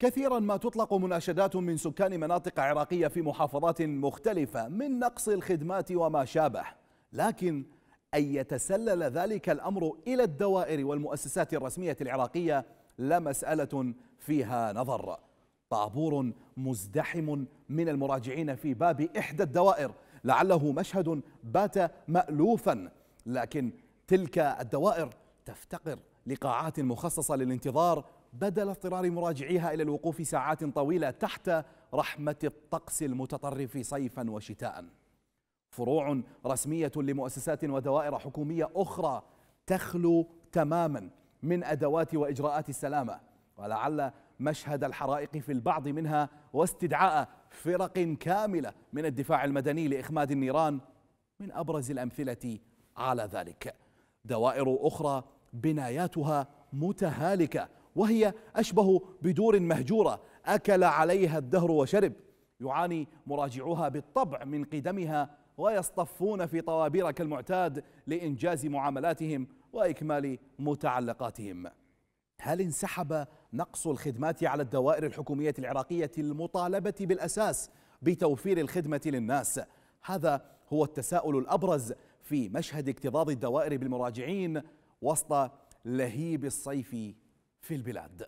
كثيرا ما تطلق مناشدات من سكان مناطق عراقية في محافظات مختلفة من نقص الخدمات وما شابه لكن أن يتسلل ذلك الأمر إلى الدوائر والمؤسسات الرسمية العراقية لمسألة فيها نظر طابور مزدحم من المراجعين في باب إحدى الدوائر لعله مشهد بات مألوفا لكن تلك الدوائر تفتقر لقاعات مخصصة للانتظار بدل اضطرار مراجعيها إلى الوقوف ساعات طويلة تحت رحمة الطقس المتطرف صيفا وشتاء فروع رسمية لمؤسسات ودوائر حكومية أخرى تخلو تماما من أدوات وإجراءات السلامة ولعل مشهد الحرائق في البعض منها واستدعاء فرق كاملة من الدفاع المدني لإخماد النيران من أبرز الأمثلة على ذلك دوائر أخرى بناياتها متهالكة وهي أشبه بدور مهجورة أكل عليها الدهر وشرب يعاني مراجعوها بالطبع من قدمها ويصطفون في طوابير كالمعتاد لإنجاز معاملاتهم وإكمال متعلقاتهم هل انسحب نقص الخدمات على الدوائر الحكومية العراقية المطالبة بالأساس بتوفير الخدمة للناس هذا هو التساؤل الأبرز في مشهد اكتظاظ الدوائر بالمراجعين وسط لهيب الصيف في البلاد